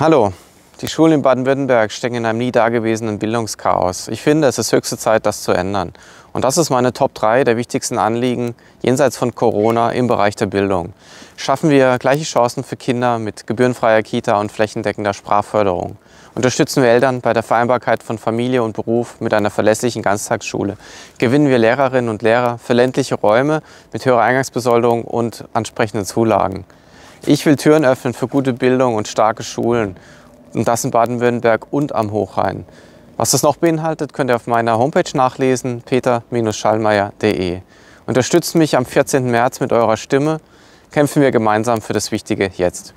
Hallo, die Schulen in Baden-Württemberg stecken in einem nie dagewesenen Bildungschaos. Ich finde, es ist höchste Zeit, das zu ändern. Und das ist meine Top 3 der wichtigsten Anliegen jenseits von Corona im Bereich der Bildung. Schaffen wir gleiche Chancen für Kinder mit gebührenfreier Kita und flächendeckender Sprachförderung. Unterstützen wir Eltern bei der Vereinbarkeit von Familie und Beruf mit einer verlässlichen Ganztagsschule. Gewinnen wir Lehrerinnen und Lehrer für ländliche Räume mit höherer Eingangsbesoldung und ansprechenden Zulagen. Ich will Türen öffnen für gute Bildung und starke Schulen. Und das in Baden-Württemberg und am Hochrhein. Was das noch beinhaltet, könnt ihr auf meiner Homepage nachlesen, peter-schallmeier.de. Unterstützt mich am 14. März mit eurer Stimme. Kämpfen wir gemeinsam für das Wichtige jetzt.